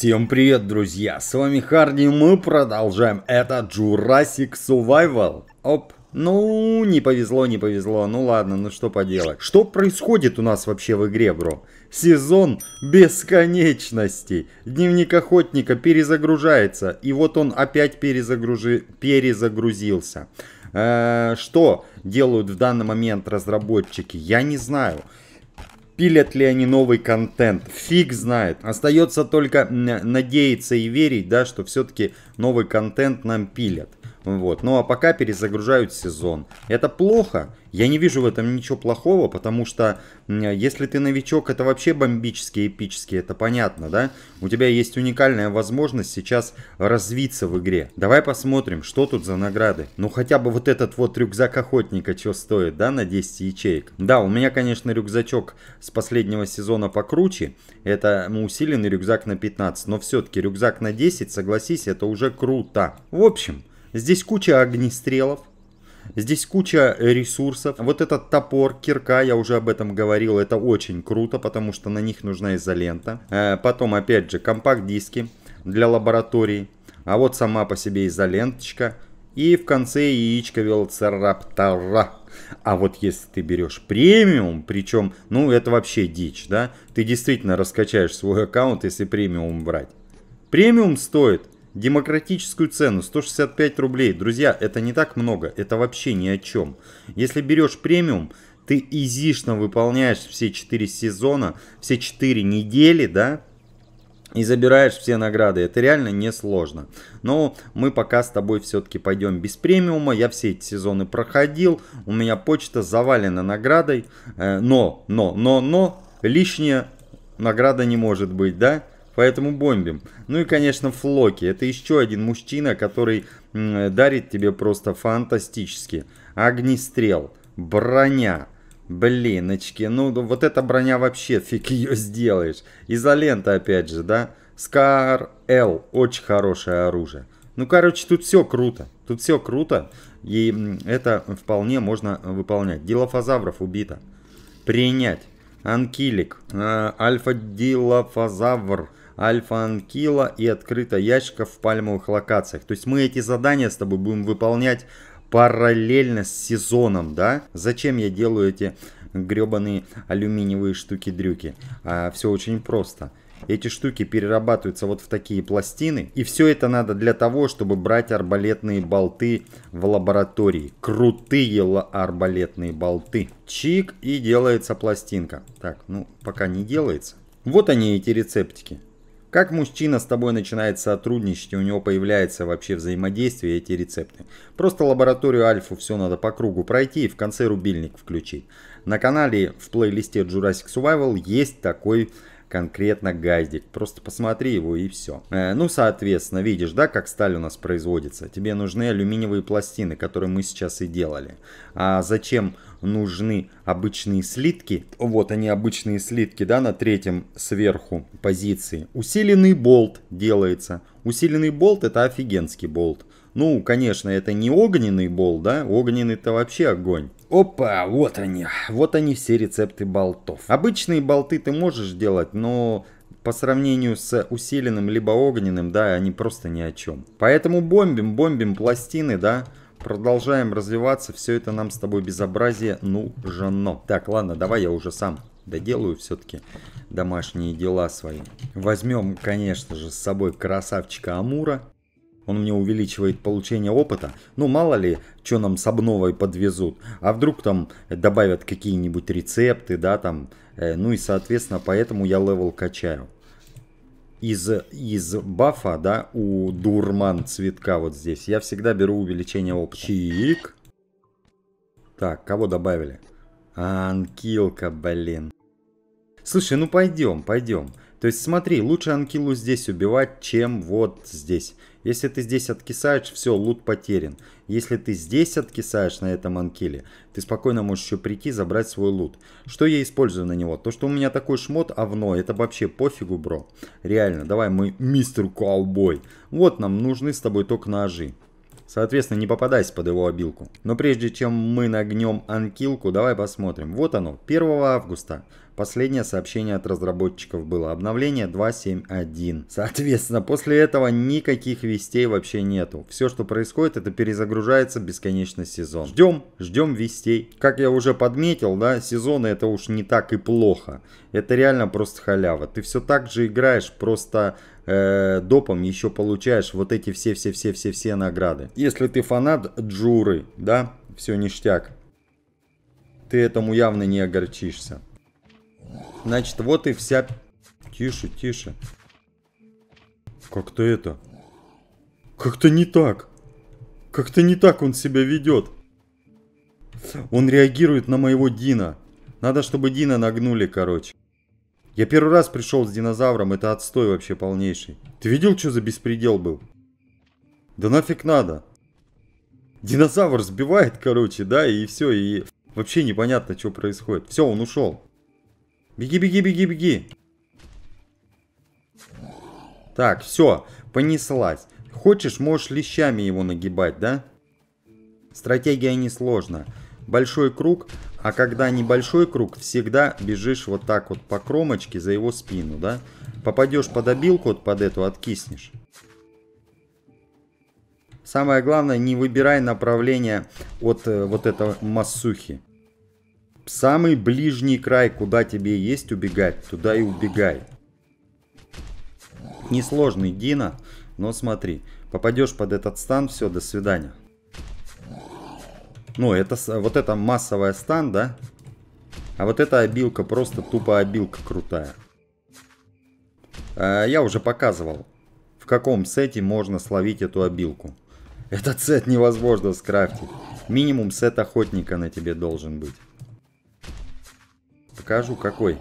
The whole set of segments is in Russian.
Всем привет, друзья! С вами Харди, мы продолжаем. Это Jurassic Survival. Оп, ну, не повезло, не повезло. Ну ладно, ну что поделать. Что происходит у нас вообще в игре, бро? Сезон бесконечности. Дневник охотника перезагружается. И вот он опять перезагружи... перезагрузился. Э -э что делают в данный момент разработчики? Я не знаю пилят ли они новый контент. Фиг знает. Остается только надеяться и верить, да, что все-таки новый контент нам пилят. Вот. Ну а пока перезагружают сезон. Это плохо. Я не вижу в этом ничего плохого, потому что если ты новичок, это вообще бомбически эпически, это понятно, да? У тебя есть уникальная возможность сейчас развиться в игре. Давай посмотрим, что тут за награды. Ну хотя бы вот этот вот рюкзак охотника, что стоит, да, на 10 ячеек. Да, у меня, конечно, рюкзачок с последнего сезона покруче. Это ну, усиленный рюкзак на 15, но все-таки рюкзак на 10, согласись, это уже круто. В общем, здесь куча огнестрелов. Здесь куча ресурсов. Вот этот топор, кирка, я уже об этом говорил, это очень круто, потому что на них нужна изолента. Э, потом, опять же, компакт-диски для лабораторий. А вот сама по себе изоленточка. И в конце яичко велоцираптора. А вот если ты берешь премиум, причем, ну это вообще дичь, да? Ты действительно раскачаешь свой аккаунт, если премиум брать. Премиум стоит демократическую цену 165 рублей. Друзья, это не так много, это вообще ни о чем. Если берешь премиум, ты изишно выполняешь все 4 сезона, все 4 недели, да, и забираешь все награды. Это реально несложно. Но мы пока с тобой все-таки пойдем без премиума. Я все эти сезоны проходил. У меня почта завалена наградой. Э, но, но, но, но, лишняя награда не может быть, да? Поэтому бомбим. Ну и, конечно, Флоки. Это еще один мужчина, который дарит тебе просто фантастически. Огнестрел, броня. Блиночки, ну вот эта броня вообще фиг ее сделаешь. Изолента опять же, да? Скар Л, очень хорошее оружие. Ну, короче, тут все круто. Тут все круто. И это вполне можно выполнять. Дилофазавров убито. Принять. Анкилик. Э, Альфа-дилофазавр альфа-анкила и открыто ящиков в пальмовых локациях. То есть мы эти задания с тобой будем выполнять параллельно с сезоном, да? Зачем я делаю эти гребаные алюминиевые штуки-дрюки? А, все очень просто. Эти штуки перерабатываются вот в такие пластины. И все это надо для того, чтобы брать арбалетные болты в лаборатории. Крутые арбалетные болты. Чик и делается пластинка. Так, ну пока не делается. Вот они эти рецептики. Как мужчина с тобой начинает сотрудничать, и у него появляется вообще взаимодействие эти рецепты. Просто лабораторию Альфу все надо по кругу пройти и в конце рубильник включить. На канале в плейлисте Jurassic Survival есть такой конкретно гайдик. Просто посмотри его и все. Э, ну, соответственно, видишь, да, как сталь у нас производится. Тебе нужны алюминиевые пластины, которые мы сейчас и делали. А зачем нужны обычные слитки. Вот они, обычные слитки, да, на третьем сверху позиции. Усиленный болт делается. Усиленный болт это офигенский болт. Ну, конечно, это не огненный болт, да? огненный это вообще огонь. Опа, вот они. Вот они все рецепты болтов. Обычные болты ты можешь делать, но по сравнению с усиленным либо огненным, да, они просто ни о чем. Поэтому бомбим, бомбим пластины, да, Продолжаем развиваться, все это нам с тобой безобразие нужно. Так, ладно, давай я уже сам доделаю все-таки домашние дела свои. Возьмем, конечно же, с собой красавчика Амура. Он мне увеличивает получение опыта. Ну, мало ли, что нам с обновой подвезут. А вдруг там добавят какие-нибудь рецепты, да, там. Э, ну и, соответственно, поэтому я левел качаю из, из бафа, да, у дурман цветка вот здесь, я всегда беру увеличение опыта. Чик. Так, кого добавили? Анкилка, блин. Слушай, ну пойдем, пойдем. То есть смотри, лучше анкилу здесь убивать, чем вот здесь. Если ты здесь откисаешь, все, лут потерян. Если ты здесь откисаешь на этом анкиле, ты спокойно можешь еще прийти забрать свой лут. Что я использую на него? То, что у меня такой шмот овно, это вообще пофигу, бро. Реально, давай мы мистер Каубой. Вот нам нужны с тобой только ножи. Соответственно, не попадайся под его обилку. Но прежде чем мы нагнем анкилку, давай посмотрим. Вот оно, 1 августа. Последнее сообщение от разработчиков было обновление 2.7.1. Соответственно, после этого никаких вестей вообще нету. Все, что происходит, это перезагружается бесконечно сезон. Ждем, ждем вестей. Как я уже подметил, да, сезоны это уж не так и плохо. Это реально просто халява. Ты все так же играешь, просто э, допом еще получаешь вот эти все-все-все-все-все награды. Если ты фанат Джуры, да, все ништяк. Ты этому явно не огорчишься. Значит, вот и вся... Тише, тише. Как-то это... Как-то не так. Как-то не так он себя ведет. Он реагирует на моего Дина. Надо, чтобы Дина нагнули, короче. Я первый раз пришел с динозавром, это отстой вообще полнейший. Ты видел, что за беспредел был? Да нафиг надо. Динозавр сбивает, короче, да, и все, и вообще непонятно, что происходит. Все, он ушел. Беги, беги, беги, беги. Так, все, понеслась. Хочешь, можешь лещами его нагибать, да? Стратегия несложна. Большой круг, а когда небольшой круг, всегда бежишь вот так вот по кромочке за его спину, да? Попадешь под обилку, вот под эту, откиснешь. Самое главное, не выбирай направление от э, вот этого массухи. Самый ближний край, куда тебе есть убегать, туда и убегай. Несложный Дина, но смотри, попадешь под этот стан, все, до свидания. Ну, это вот это массовая стан, да? А вот эта обилка просто тупо обилка крутая. А, я уже показывал, в каком сете можно словить эту обилку. Этот сет невозможно скрафтить. Минимум сет охотника на тебе должен быть. Скажу, какой.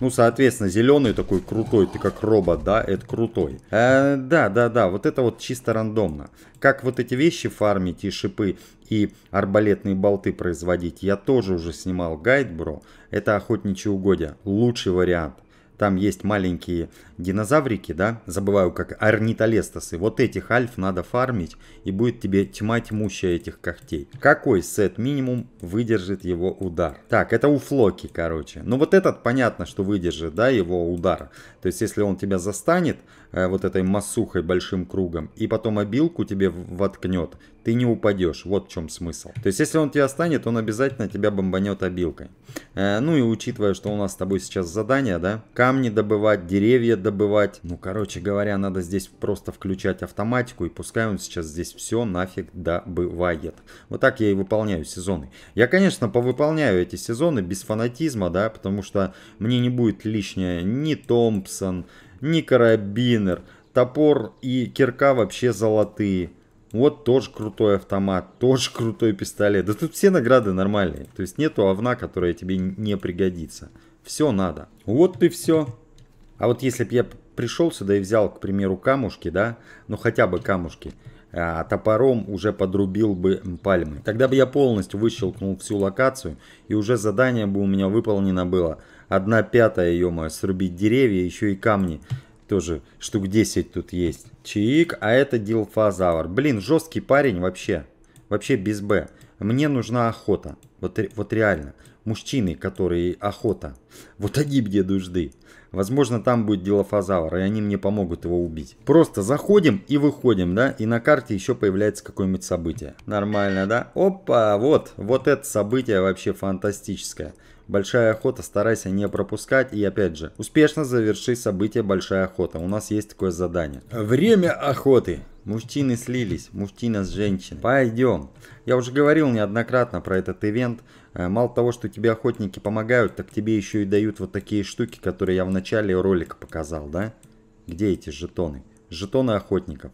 Ну, соответственно, зеленый такой крутой, ты как робот, да, это крутой. Э, да, да, да, вот это вот чисто рандомно. Как вот эти вещи фармить и шипы, и арбалетные болты производить, я тоже уже снимал гайд, бро. Это охотничье угодья, лучший вариант там есть маленькие динозаврики, да, забываю, как орнитолестосы. Вот этих альф надо фармить, и будет тебе тьма тьмущая этих когтей. Какой сет минимум выдержит его удар? Так, это у Флоки, короче. Ну вот этот понятно, что выдержит, да, его удар. То есть, если он тебя застанет, Э, вот этой массухой большим кругом, и потом обилку тебе воткнет, ты не упадешь. Вот в чем смысл. То есть, если он тебя останет, он обязательно тебя бомбанет обилкой. Э, ну и учитывая, что у нас с тобой сейчас задание, да, камни добывать, деревья добывать. Ну, короче говоря, надо здесь просто включать автоматику, и пускай он сейчас здесь все нафиг добывает. Вот так я и выполняю сезоны. Я, конечно, повыполняю эти сезоны без фанатизма, да, потому что мне не будет лишнее ни Томпсон, ни карабинер, топор и кирка вообще золотые. Вот тоже крутой автомат, тоже крутой пистолет. Да тут все награды нормальные. То есть нету овна, которая тебе не пригодится. Все надо. Вот и все. А вот если бы я пришел сюда и взял, к примеру, камушки, да, ну хотя бы камушки – а, топором уже подрубил бы пальмы. Тогда бы я полностью выщелкнул всю локацию, и уже задание бы у меня выполнено было. Одна пятая, ё срубить деревья, еще и камни. Тоже штук 10 тут есть. Чаик, а это дилфазавр. Блин, жесткий парень вообще. Вообще без Б. Мне нужна охота. Вот, вот реально. Мужчины, которые охота. Вот они где нужны. Возможно, там будет дилофазавр, и они мне помогут его убить. Просто заходим и выходим, да, и на карте еще появляется какое-нибудь событие. Нормально, да? Опа, вот, вот это событие вообще фантастическое. Большая охота, старайся не пропускать и опять же, успешно заверши событие Большая охота. У нас есть такое задание. Время охоты. Мужчины слились, мужчина с женщиной. Пойдем. Я уже говорил неоднократно про этот ивент. Э, мало того, что тебе охотники помогают, так тебе еще и дают вот такие штуки, которые я в начале ролика показал, да? Где эти жетоны? Жетоны охотников.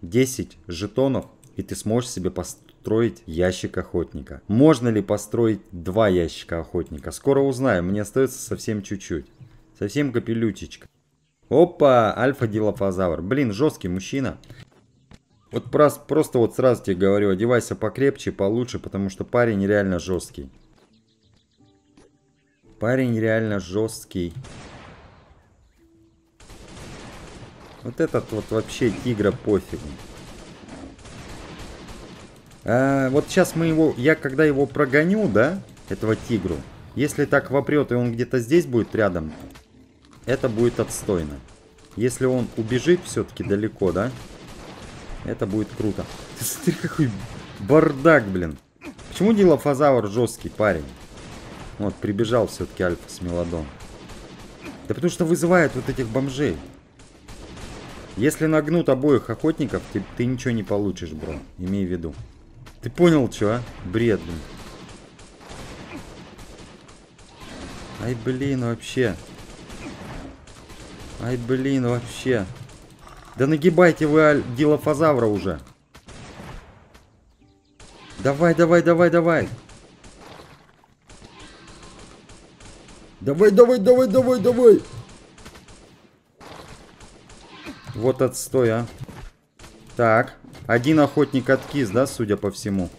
10 жетонов, и ты сможешь себе построить ящик охотника. Можно ли построить два ящика охотника? Скоро узнаем, мне остается совсем чуть-чуть. Совсем капелютечка. Опа, альфа-дилофазавр. Блин, жесткий мужчина. Вот просто, вот сразу тебе говорю, одевайся покрепче, получше, потому что парень реально жесткий. Парень реально жесткий. Вот этот вот вообще тигра пофиг. А, вот сейчас мы его, я когда его прогоню, да, этого тигру, если так вопрет и он где-то здесь будет рядом, это будет отстойно. Если он убежит все-таки далеко, да, это будет круто. Ты смотри, какой бардак, блин. Почему Дилофазавр жесткий парень? Вот, прибежал все-таки Альфа с Мелодон. Да потому что вызывает вот этих бомжей. Если нагнут обоих охотников, ты, ты ничего не получишь, бро. Имей в виду. Ты понял, что, а? Бред, блин. Ай, блин, вообще. Ай, блин, вообще. Да нагибайте вы аль... дилофазавра уже. Давай, давай, давай, давай. Давай, давай, давай, давай, давай. Вот отстой, а. Так. Один охотник откис, да, судя по всему.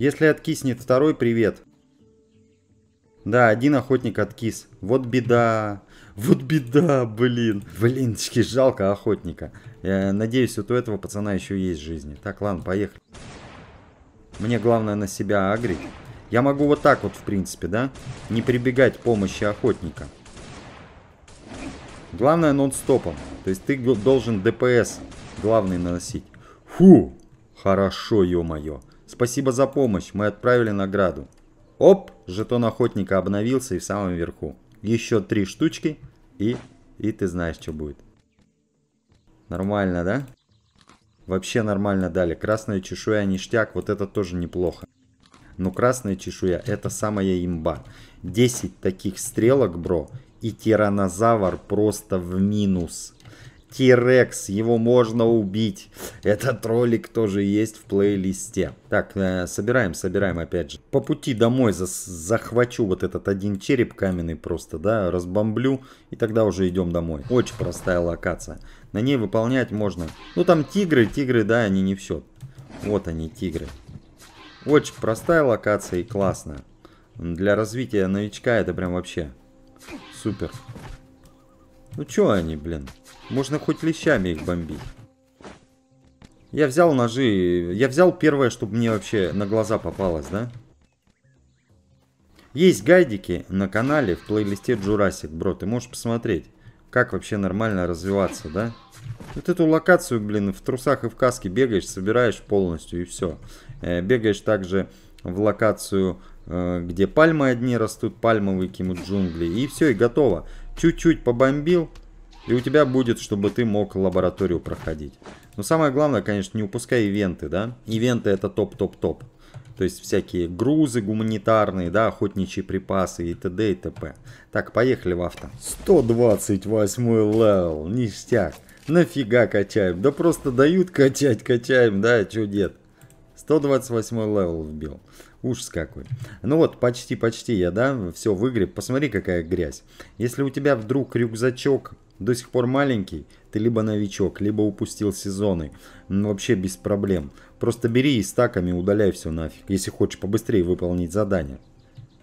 Если откиснет второй, привет. Да, один охотник откис. Вот беда. Вот беда, блин. Блинчики, жалко охотника. Я надеюсь, вот у этого пацана еще есть жизни. Так, ладно, поехали. Мне главное на себя агрить. Я могу вот так вот, в принципе, да? Не прибегать к помощи охотника. Главное нон-стопом. То есть ты должен ДПС главный наносить. Фу! Хорошо, ё-моё. Спасибо за помощь, мы отправили награду. Оп! Жетон охотника обновился и в самом верху. Еще три штучки. И, и ты знаешь, что будет. Нормально, да? Вообще нормально дали. Красная чешуя ништяк. Вот это тоже неплохо. Но красная чешуя это самая имба. 10 таких стрелок, бро. И тиранозавр просто в минус. Тирекс, его можно убить. Этот ролик тоже есть в плейлисте. Так, э, собираем, собираем опять же. По пути домой за захвачу вот этот один череп каменный просто, да, разбомблю. И тогда уже идем домой. Очень простая локация. На ней выполнять можно. Ну там тигры, тигры, да, они не все. Вот они, тигры. Очень простая локация и классная. Для развития новичка это прям вообще супер. Ну чё они, блин? Можно хоть лещами их бомбить. Я взял ножи. Я взял первое, чтобы мне вообще на глаза попалось, да? Есть гайдики на канале в плейлисте Jurassic, бро. Ты можешь посмотреть, как вообще нормально развиваться, да? Вот эту локацию, блин, в трусах и в каске бегаешь, собираешь полностью и все. Э, бегаешь также в локацию, э, где пальмы одни растут, пальмовые кимут джунгли. И все, и готово. Чуть-чуть побомбил, и у тебя будет, чтобы ты мог лабораторию проходить. Но самое главное, конечно, не упускай ивенты, да? Ивенты это топ-топ-топ. То есть всякие грузы гуманитарные, да, охотничьи припасы и т.д. и т.п. Так, поехали в авто. 128 левел, ништяк. Нафига качаем? Да просто дают качать, качаем, да, чудет. 128 левел вбил. Ужас какой. Ну вот, почти-почти я, да, все в Посмотри, какая грязь. Если у тебя вдруг рюкзачок до сих пор маленький, ты либо новичок, либо упустил сезоны. Ну, вообще без проблем. Просто бери и стаками удаляй все нафиг, если хочешь побыстрее выполнить задание.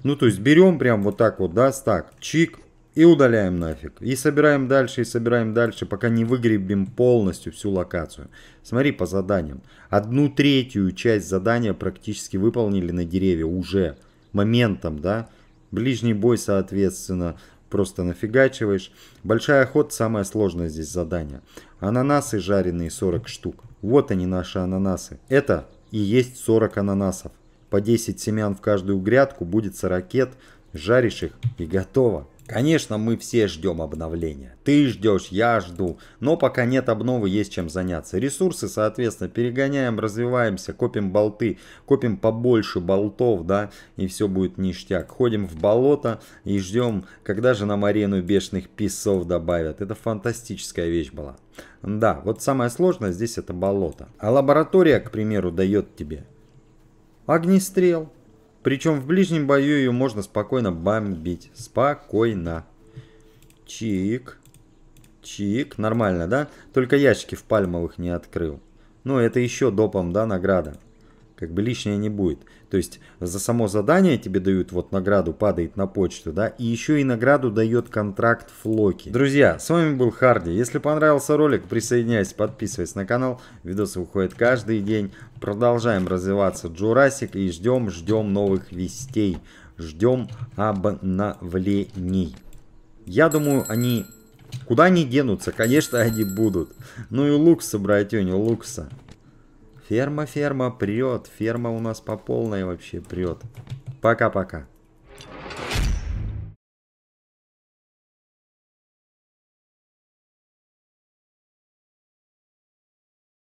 Ну, то есть берем прям вот так вот, да, стак, чик, и удаляем нафиг. И собираем дальше, и собираем дальше, пока не выгребем полностью всю локацию. Смотри по заданиям. Одну третью часть задания практически выполнили на дереве уже. Моментом, да. Ближний бой, соответственно просто нафигачиваешь. Большая охот самое сложное здесь задание. Ананасы жареные 40 штук. Вот они наши ананасы. Это и есть 40 ананасов. По 10 семян в каждую грядку будет 40 жаришь их и готово. Конечно, мы все ждем обновления. Ты ждешь, я жду. Но пока нет обновы, есть чем заняться. Ресурсы, соответственно, перегоняем, развиваемся, копим болты, копим побольше болтов, да, и все будет ништяк. Ходим в болото и ждем, когда же нам арену бешеных песов добавят. Это фантастическая вещь была. Да, вот самое сложное здесь это болото. А лаборатория, к примеру, дает тебе огнестрел, причем в ближнем бою ее можно спокойно бомбить. Спокойно. Чик. Чик. Нормально, да? Только ящики в пальмовых не открыл. Но ну, это еще допом, да, награда. Как бы лишнее не будет. То есть за само задание тебе дают вот награду, падает на почту, да, и еще и награду дает контракт Флоки. Друзья, с вами был Харди. Если понравился ролик, присоединяйся, подписывайся на канал. Видосы выходят каждый день. Продолжаем развиваться Джурасик и ждем, ждем новых вестей. Ждем обновлений. Я думаю, они Куда они денутся? Конечно, они будут. Ну и Лукса, братюню, Лукса. Ферма, ферма, прет. Ферма у нас по полной вообще прет. Пока-пока.